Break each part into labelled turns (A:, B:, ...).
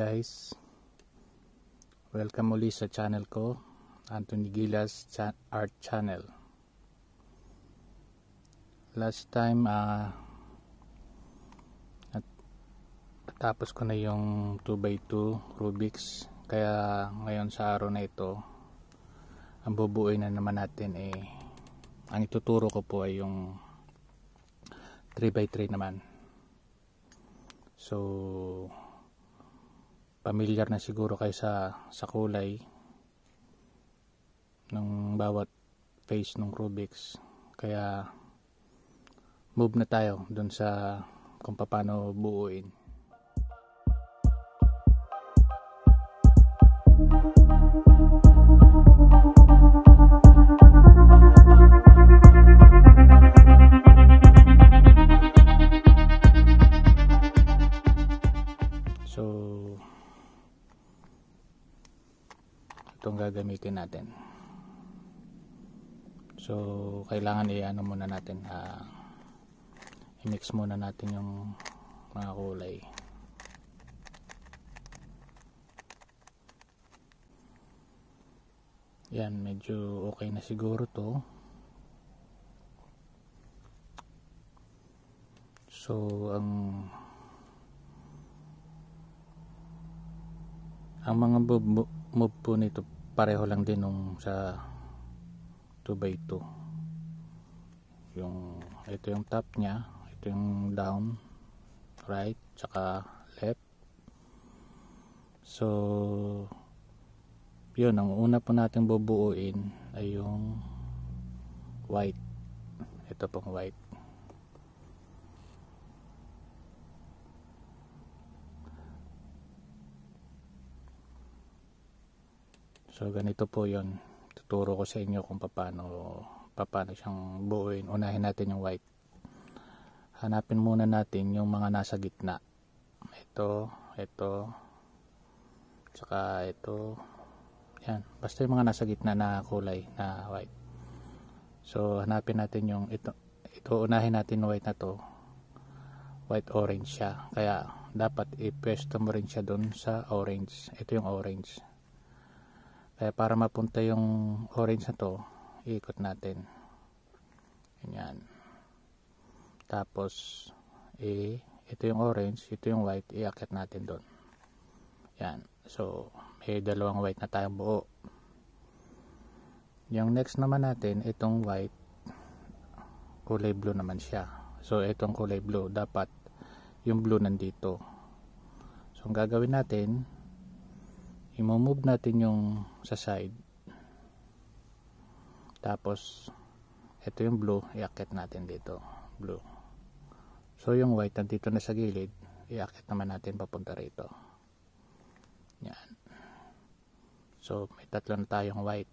A: guys welcome uli sa channel ko Anthony Gilas Cha Art Channel last time uh, at tapos ko na yung 2x2 Rubik's kaya ngayon sa araw na ito ang bubuoy na naman natin eh ang ituturo ko po ay yung 3x3 naman so pamilyar na siguro kayo sa, sa kulay ng bawat face ng Rubik's. Kaya move na tayo dun sa kung paano buuin. natin so kailangan i-ano muna natin uh, i-mix muna natin yung mga kulay yan medyo okay na siguro to so ang ang mga move po nito pareho lang din nung sa 2 by 2 yung ito yung top nya ito yung down right tsaka left so yun ang una po natin bubuuin ay yung white ito pong white So ganito po yon Tuturo ko sa inyo kung paano, paano siyang buuin. Unahin natin yung white. Hanapin muna natin yung mga nasa gitna. Ito, ito, tsaka ito. Yan, basta yung mga nasa gitna na kulay na white. So hanapin natin yung ito. Ito unahin natin white na to. White orange siya. Kaya dapat i-pwesto mo rin siya doon sa orange. Ito yung orange kaya eh, para mapunta yung orange na to, ikot natin. Ganyan. Tapos, eh, ito yung orange, ito yung white, iakit natin doon. Yan. So, may dalawang white na tayong buo. Yung next naman natin, itong white, kulay blue naman siya. So, itong kulay blue, dapat yung blue nandito. So, ang gagawin natin, i-move natin yung sa side tapos ito yung blue iakit natin dito blue so yung white nandito na sa gilid iakit naman natin papunta rito yan so may tatlo na tayong white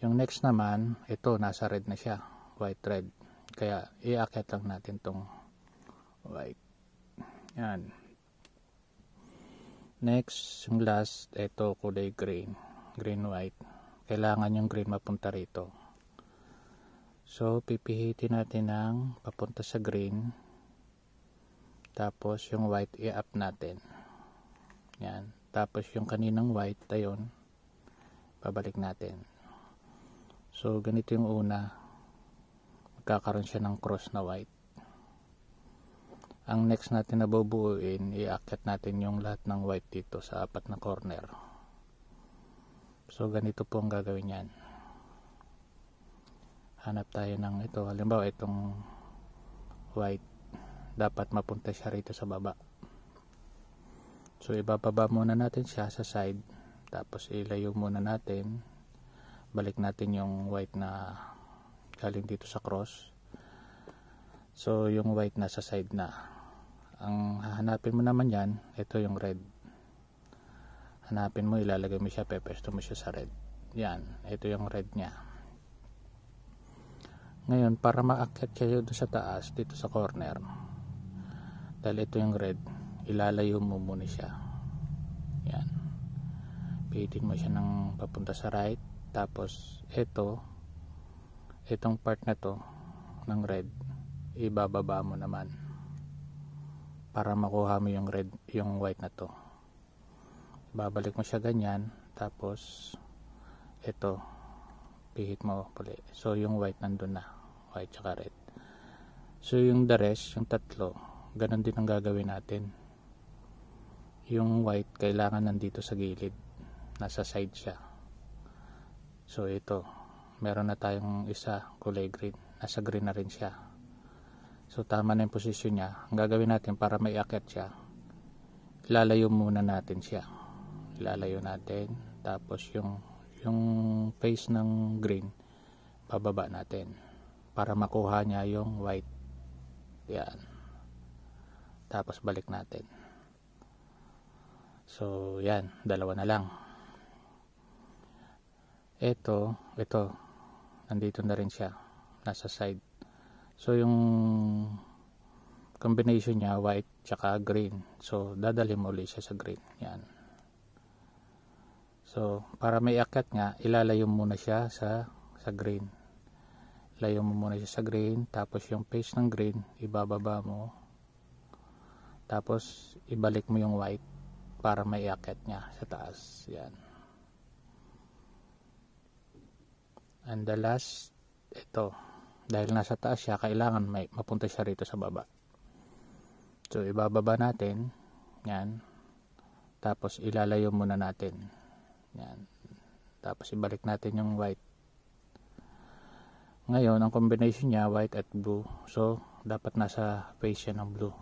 A: yung next naman ito nasa red na siya white red kaya iakit lang natin tong white yan Next, yung last, ito kulay green. Green-white. Kailangan yung green mapunta rito. So, pipihitin natin ng papunta sa green. Tapos, yung white i-up natin. Yan. Tapos, yung kaninang white, ayun. babalik natin. So, ganito yung una. Magkakaroon siya ng cross na white ang next natin na bubuuin iakyat natin yung lahat ng white dito sa apat na corner so ganito po ang gagawin yan hanap tayo ng ito halimbawa itong white dapat mapunta siya rito sa baba so ibababa muna natin siya sa side tapos ilayo muna natin balik natin yung white na galing dito sa cross so yung white na sa side na ang hahanapin mo naman yan ito yung red hanapin mo ilalagay mo siya pepesto mo siya sa red yan ito yung red nya ngayon para maakyat kayo doon sa taas dito sa corner dahil ito yung red ilalayo mo muna siya yan pihitin mo siya ng papunta sa right tapos ito itong part na to ng red ibababa mo naman para makuha mo yung red yung white na to babalik mo siya ganyan tapos ito pihit mo puli so yung white nandun na white tsaka red so yung the rest yung tatlo ganun din ang gagawin natin yung white kailangan nandito sa gilid nasa side siya so ito meron na tayong isa kulay green nasa green na rin siya So tama na yung posisyon niya. Ang gagawin natin para maiakit siya, lalayo muna natin siya. Lalayo natin. Tapos yung yung face ng green, pababa natin para makuha niya yung white. Yan. Tapos balik natin. So, yan. Dalawa na lang. Ito, ito. Nandito na rin siya. Nasa side So yung combination niya white tsaka green. So dadalhin mo ulit siya sa green. Yan. So para may akyat nga, ilalayo muna siya sa sa green. Layo mo muna siya sa green, tapos yung face ng green ibababa mo. Tapos ibalik mo yung white para may akyat niya sa taas. Yan. And the last ito dahil nasa taas siya kailangan may mapunta siya rito sa baba so ibababa natin yan tapos ilalayo muna natin yan tapos ibalik natin yung white ngayon ang combination niya white at blue so dapat nasa face siya ng blue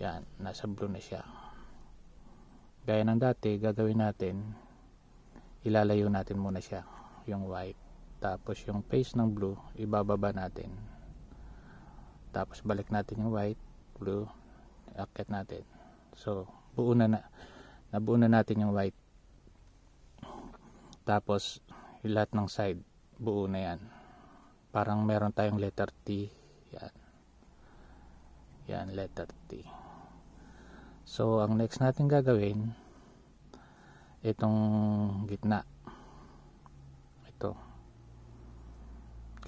A: yan nasa blue na siya gaya ng dati gagawin natin ilalayo natin muna siya yung white tapos yung face ng blue ibababa natin tapos balik natin yung white blue akit natin so buo na na nabuo na natin yung white tapos yung lahat ng side buo na yan parang meron tayong letter T yan yan letter T so ang next natin gagawin itong gitna ito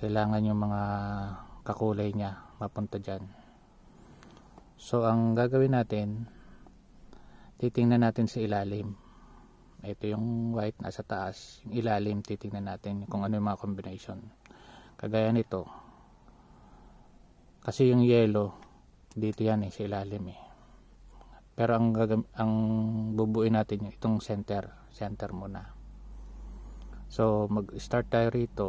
A: kailangan yung mga kakulay niya mapunta dyan so ang gagawin natin titingnan natin sa ilalim ito yung white nasa taas yung ilalim titingnan natin kung ano yung mga combination kagaya nito kasi yung yellow dito yan eh sa ilalim eh pero ang ang bubuin natin itong center center muna so mag start tayo rito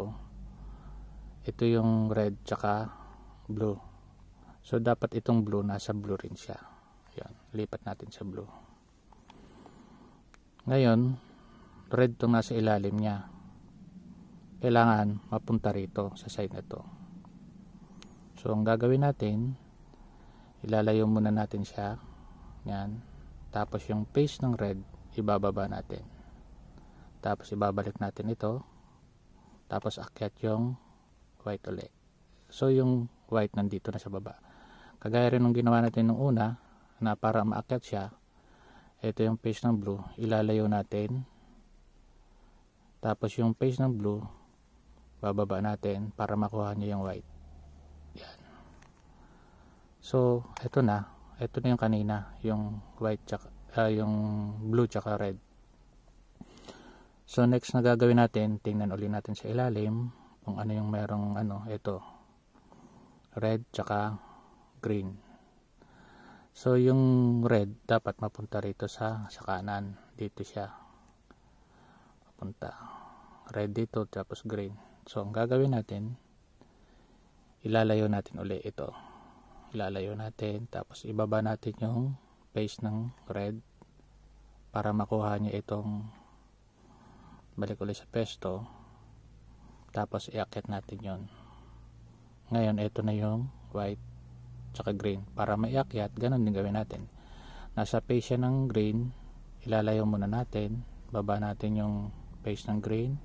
A: ito yung red tsaka blue so dapat itong blue nasa blue rin siya Yan, lipat natin sa blue ngayon red tong nasa ilalim niya kailangan mapunta rito sa side na to so ang gagawin natin ilalayo muna natin siya yan tapos yung face ng red ibababa natin tapos ibabalik natin ito tapos akyat yung white ulit. So yung white nandito na sa baba. Kagaya rin ng ginawa natin nung una na para maakyat siya, ito yung page ng blue, ilalayo natin. Tapos yung page ng blue, bababa natin para makuha niya yung white. Yan. So, ito na. Ito na yung kanina, yung white tsaka, uh, yung blue tsaka red. So next na gagawin natin, tingnan uli natin sa ilalim kung ano yung merong ano ito red tsaka green so yung red dapat mapunta rito sa sa kanan dito siya papunta red dito tapos green so ang gagawin natin ilalayo natin uli ito ilalayo natin tapos ibaba natin yung face ng red para makuha niya itong balik ulit sa pesto tapos iakit natin yon ngayon ito na yung white tsaka green para maiakyat ganun din gawin natin nasa face siya ng green ilalayo muna natin baba natin yung face ng green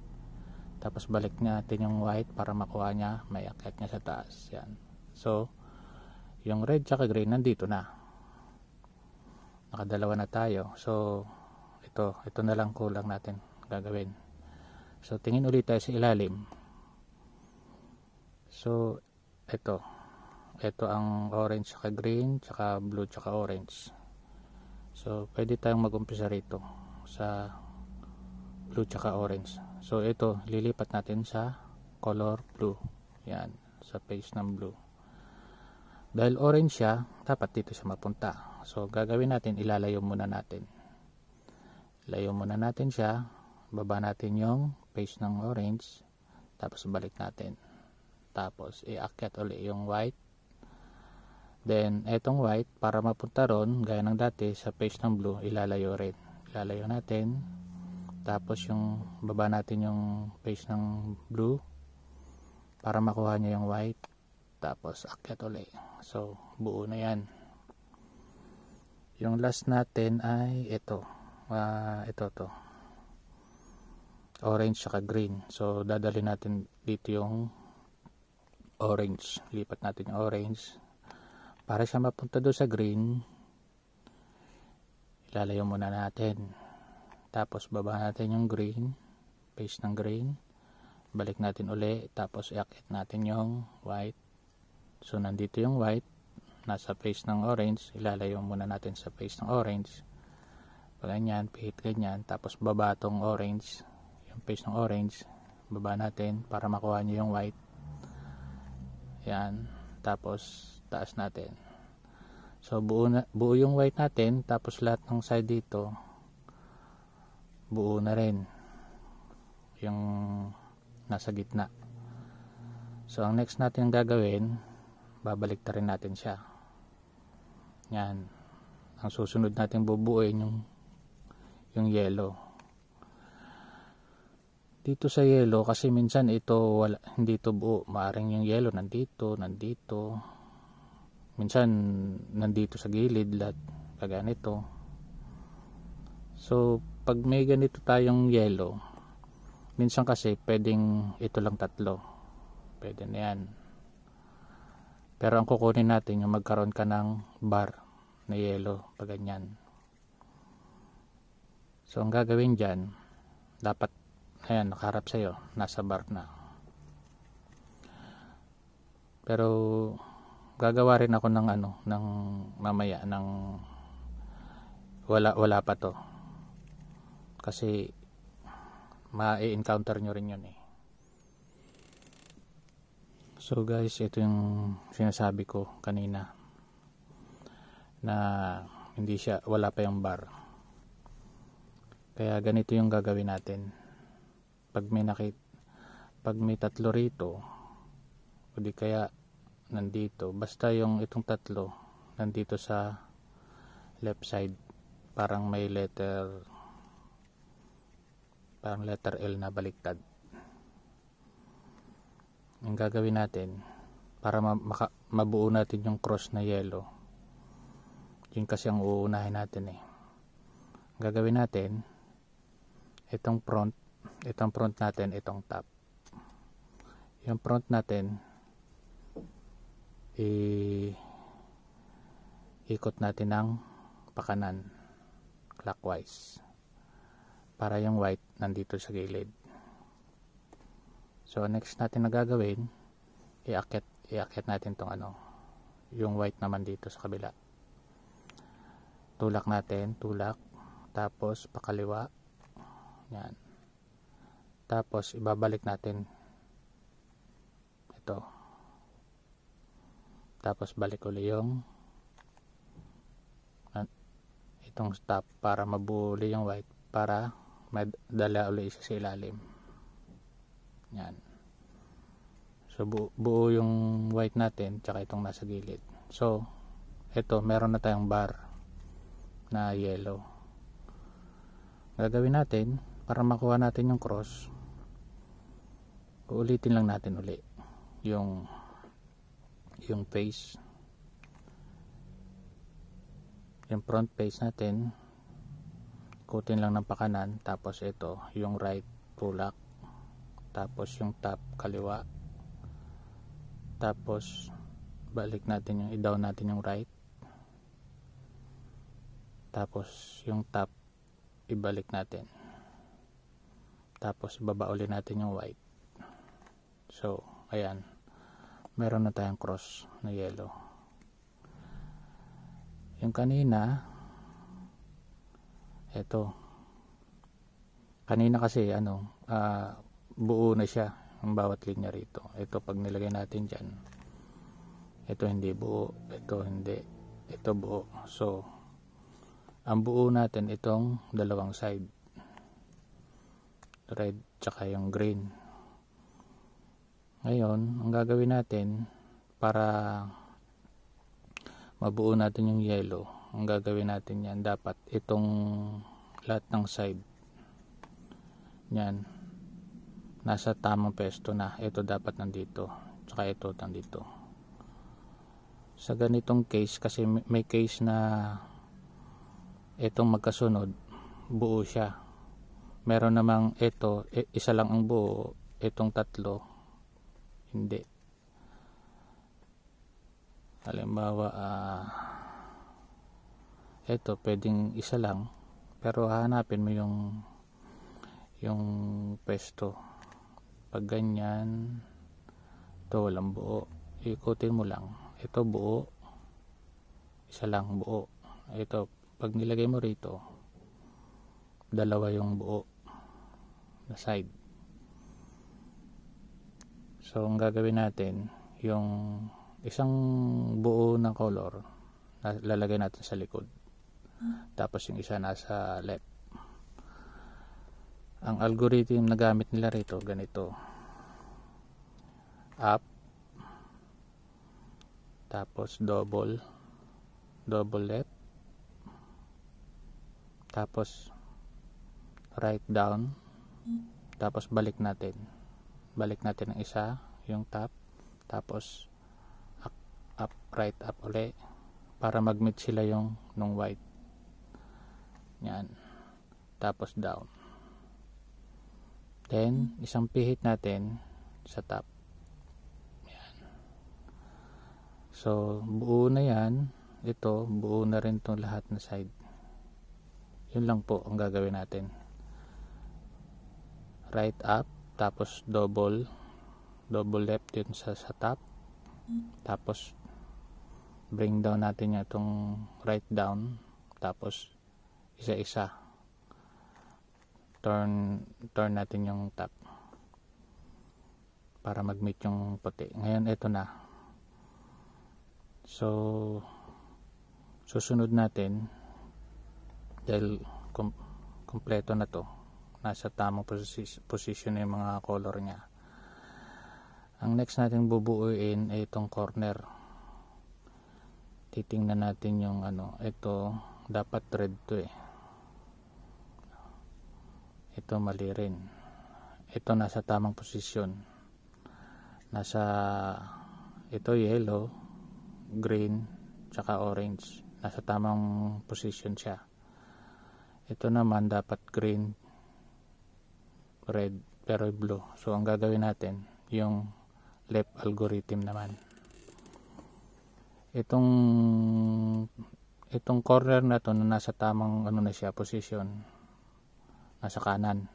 A: tapos balik natin yung white para makuha niya maiakyat niya sa taas yan so yung red tsaka green nandito na nakadalawa na tayo so ito ito na lang kulang natin gagawin So, tingin ulit tayo sa ilalim. So, ito. Ito ang orange, saka green, saka blue, saka orange. So, pwede tayong mag-umpisa rito sa blue, saka orange. So, ito, lilipat natin sa color blue. Yan, sa face ng blue. Dahil orange siya, dapat dito siya mapunta. So, gagawin natin, ilalayo muna natin. Layo muna natin siya. Baba natin yung paste ng orange tapos balik natin tapos iakyat ulit yung white then etong white para mapunta ron gaya ng dati sa paste ng blue ilalayo rin ilalayo natin tapos yung baba natin yung paste ng blue para makuha niya yung white tapos akyat ulit so buo na yan yung last natin ay ito uh, ito to orange saka green so dadalhin natin dito yung orange lipat natin yung orange para siya mapunta doon sa green ilalayo muna natin tapos baba natin yung green paste ng green balik natin uli tapos i-act natin yung white so nandito yung white nasa face ng orange ilalayo muna natin sa face ng orange pag ganyan, pihit ganyan tapos baba tong orange yung page ng orange baba natin para makuha nyo yung white yan tapos taas natin so buo, na, buo yung white natin tapos lahat ng side dito buo na rin yung nasa gitna so ang next natin ang gagawin babalik na rin natin siya yan ang susunod natin bubuoyin yung yung yellow dito sa yellow kasi minsan ito wala, hindi ito buo maaring yung yellow nandito nandito minsan nandito sa gilid lahat pag ganito so pag may ganito tayong yellow minsan kasi pwedeng ito lang tatlo pwede na yan pero ang kukunin natin yung magkaroon ka ng bar na yellow pag ganyan so ang gagawin dyan dapat Ayan, nakaharap sa'yo. Nasa bar na. Pero, gagawa rin ako ng ano, ng mamaya, ng wala, wala pa to. Kasi, ma-encounter nyo rin yun eh. So guys, ito yung sinasabi ko kanina na hindi siya, wala pa yung bar. Kaya ganito yung gagawin natin pag may nakit pag may tatlo rito o di kaya nandito basta yung itong tatlo nandito sa left side parang may letter parang letter L na baliktad ang gagawin natin para maka mabuo natin yung cross na yellow yun kasi ang uunahin natin eh ang gagawin natin itong front itong front natin itong top yung front natin i ikot natin ng pakanan clockwise para yung white nandito sa gilid so next natin na gagawin iakyat, iakyat natin tong ano yung white naman dito sa kabila tulak natin tulak tapos pakaliwa yan tapos ibabalik natin ito tapos balik ulit yung ah, itong stop para mabuo yung white para madala ulit isa sa ilalim yan so bu buo yung white natin tsaka itong nasa gilid so ito meron na tayong bar na yellow gagawin natin para makuha natin yung cross uulitin lang natin uli yung yung face yung front face natin kutin lang ng pakanan tapos ito yung right tulak tapos yung top kaliwa tapos balik natin yung i-down natin yung right tapos yung top ibalik natin tapos ibaba uli natin yung white So, ayan. Meron na tayong cross na yellow. Yung kanina, eto. Kanina kasi, ano, uh, buo na siya ang bawat linya rito. Ito, pag nilagay natin dyan, ito hindi buo, ito hindi, ito buo. So, ang buo natin itong dalawang side. Red, tsaka yung green. Ngayon, ang gagawin natin para mabuo natin yung yellow, ang gagawin natin yan, dapat itong lahat ng side, yan, nasa tamang pwesto na. Ito dapat nandito, tsaka ito nandito. Sa ganitong case, kasi may case na itong magkasunod, buo siya. Meron namang ito, e, isa lang ang buo, itong tatlo, hindi. Halimbawa, uh, ah, ito pwedeng isa lang pero hahanapin mo yung yung pesto. pag ganyan ito walang buo ikutin mo lang ito buo isa lang buo ito pag nilagay mo rito dalawa yung buo na side So, ang gagawin natin, yung isang buo ng color, lalagay natin sa likod. Tapos yung isa nasa left. Ang algorithm na gamit nila rito, ganito. Up. Tapos double. Double left. Tapos right down. Tapos balik natin balik natin ang isa yung top tapos up, up right up uli para mag meet sila yung nung white yan tapos down then isang pihit natin sa top yan so buo na yan ito buo na rin tong lahat na side yun lang po ang gagawin natin right up tapos double double left yun sa, sa top tapos bring down natin itong right down tapos isa isa turn turn natin yung top para mag meet yung puti ngayon ito na so susunod natin dahil kom kompleto na to nasa tamang position yung mga color niya ang next natin bubuuin ay itong corner titingnan natin yung ano ito dapat red to eh ito mali rin ito nasa tamang posisyon nasa ito yellow green tsaka orange nasa tamang posisyon siya ito naman dapat green red pero blue. So ang gagawin natin yung left algorithm naman. Itong itong corner na to na nasa tamang ano na siya position nasa kanan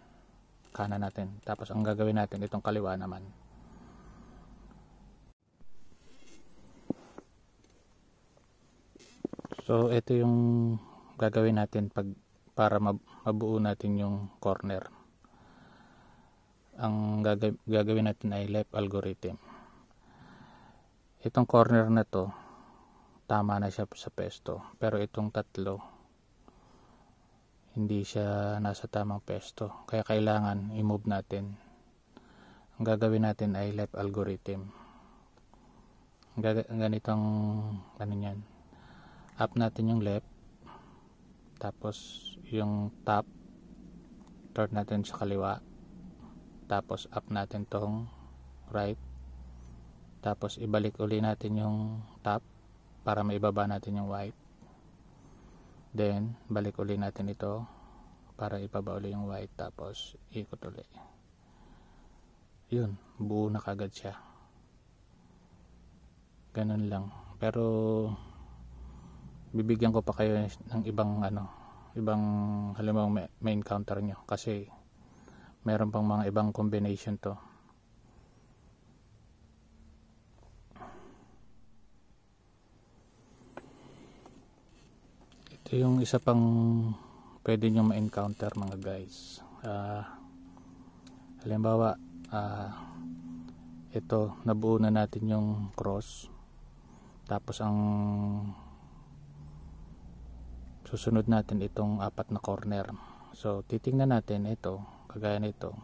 A: kanan natin. Tapos ang gagawin natin itong kaliwa naman. So ito yung gagawin natin pag para mabuo natin yung corner ang gagawin natin ay left algorithm itong corner na to tama na siya sa pesto pero itong tatlo hindi siya nasa tamang pesto kaya kailangan i-move natin ang gagawin natin ay left algorithm ganitong ano yan up natin yung left tapos yung top turn natin sa kaliwa tapos up natin tong right tapos ibalik uli natin yung top para maibaba natin yung white then balik uli natin ito para ipaba uli yung white tapos ikot uli yun buo na kagad siya ganun lang pero bibigyan ko pa kayo ng ibang ano ibang halimbawa may, may encounter nyo kasi meron pang mga ibang combination to ito yung isa pang pwede nyo ma-encounter mga guys uh, halimbawa uh, ito nabuo na natin yung cross tapos ang susunod natin itong apat na corner so titingnan natin ito kagaya nito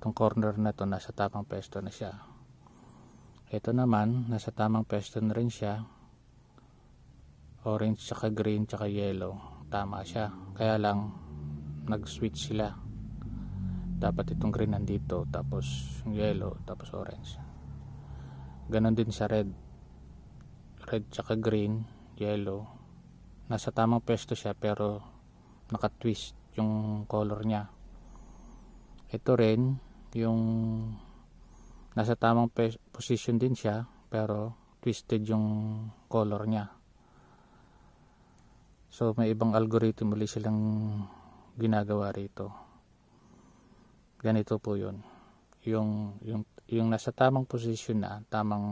A: itong corner na to nasa tamang pwesto na siya ito naman nasa tamang pwesto na rin siya orange tsaka green tsaka yellow tama siya kaya lang nag switch sila dapat itong green nandito tapos yellow tapos orange ganon din sa red red tsaka green yellow nasa tamang pwesto siya pero naka twist yung color niya ito rin yung nasa tamang position din siya pero twisted yung color niya so may ibang algorithm ulit silang ginagawa rito ganito po yun yung, yung, yung nasa tamang position na tamang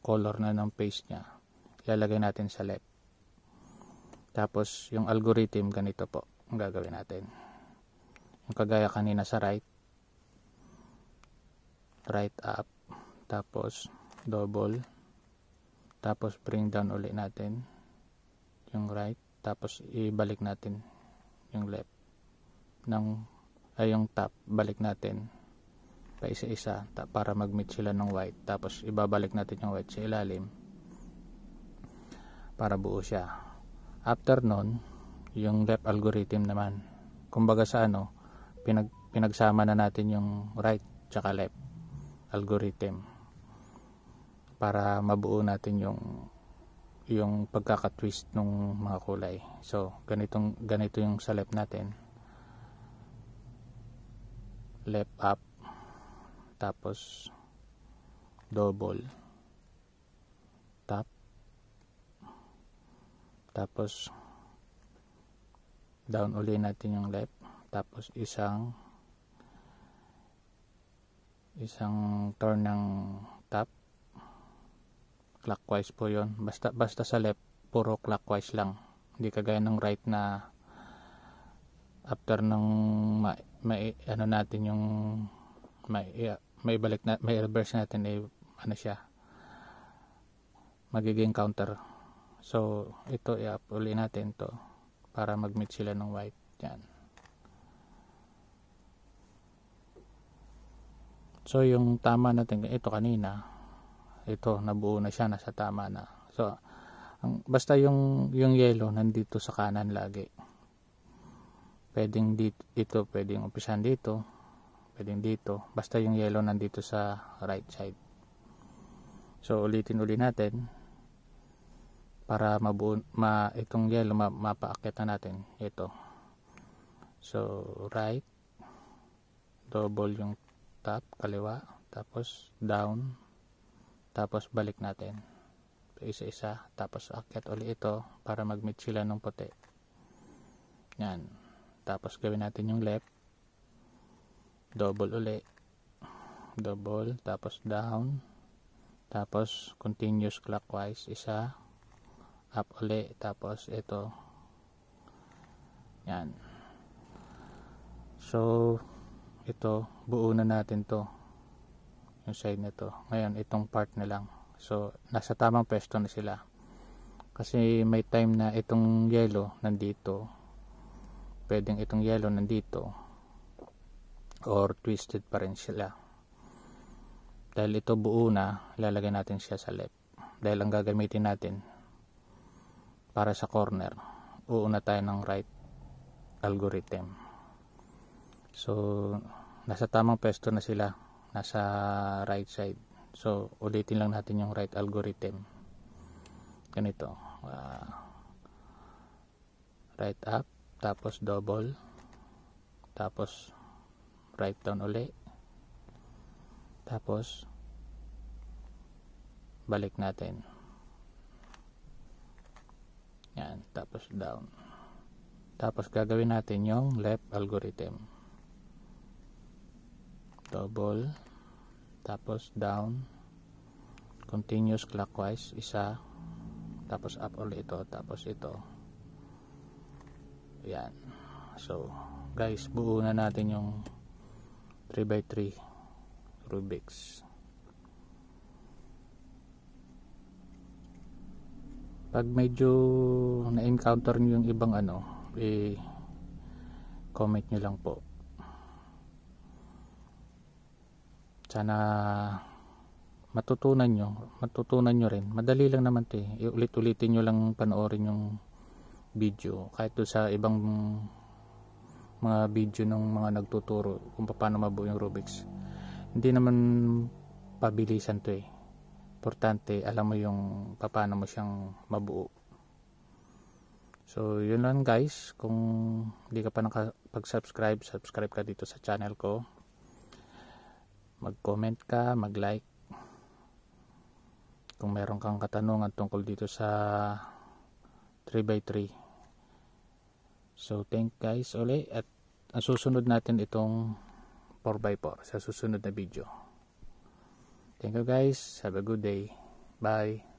A: color na ng face niya ilalagay natin sa left tapos yung algorithm ganito po ang gagawin natin yung kagaya kanina sa right right up tapos double tapos bring down uli natin yung right tapos ibalik natin yung left ng ay yung top balik natin pa isa isa para mag meet sila ng white tapos ibabalik natin yung white sa ilalim para buo siya after nun yung left algorithm naman kumbaga sa ano pinag, pinagsama na natin yung right tsaka left algorithm para mabuo natin yung yung pagkaka-twist ng mga kulay. So, ganitong ganito yung sa left natin. Left up tapos double tap tapos down uli natin yung left tapos isang isang turn ng top clockwise po yon basta, basta sa left puro clockwise lang hindi kagaya ng right na after ng ma, ma, ano natin yung may may balik na may reverse natin ay eh, ano siya magiging counter so ito i-up natin to para mag-meet sila ng white yan So yung tama natin ito kanina, ito nabuo na siya nasa tama na. So ang, basta yung yung yellow nandito sa kanan lagi. Pwedeng dito, dito pwedeng umpisan dito, pwedeng dito. Basta yung yellow nandito sa right side. So ulitin uli natin para mabuo ma itong yellow ma, mapaakyat na natin ito. So right double yung top, kaliwa, tapos down, tapos balik natin. isa-isa, tapos akyat uli ito para mag-meet sila ng puti. Yan. Tapos gawin natin yung left, double uli, double, tapos down, tapos continuous clockwise, isa, up uli, tapos ito, yan. So, ito buo na natin to yung side na to ngayon itong part na lang so nasa tamang pwesto na sila kasi may time na itong yellow nandito pwedeng itong yellow nandito or twisted pa rin sila dahil ito buo na lalagay natin siya sa left dahil ang gagamitin natin para sa corner uuna tayo ng right algorithm So, nasa tamang pwesto na sila. Nasa right side. So, ulitin lang natin yung right algorithm. Ganito. Uh, right up. Tapos double. Tapos right down uli. Tapos balik natin. Yan. Tapos down. Tapos gagawin natin yung left algorithm double tapos down continuous clockwise isa tapos up ulit ito tapos ito yan so guys buo na natin yung 3x3 Rubik's pag medyo na-encounter nyo yung ibang ano i comment nyo lang po sana matutunan nyo matutunan nyo rin madali lang naman te ulit-ulitin nyo lang panoorin yung video kahit to sa ibang mga video ng mga nagtuturo kung paano mabuo yung Rubik's hindi naman pabilisan to eh importante alam mo yung paano mo siyang mabuo so yun lang guys kung hindi ka pa nakapag subscribe subscribe ka dito sa channel ko mag-comment ka, mag-like. Kung meron kang katanungan tungkol dito sa 3x3. So, thank guys ulit. at ang susunod natin itong 4x4 sa susunod na video. Thank you guys. Have a good day. Bye.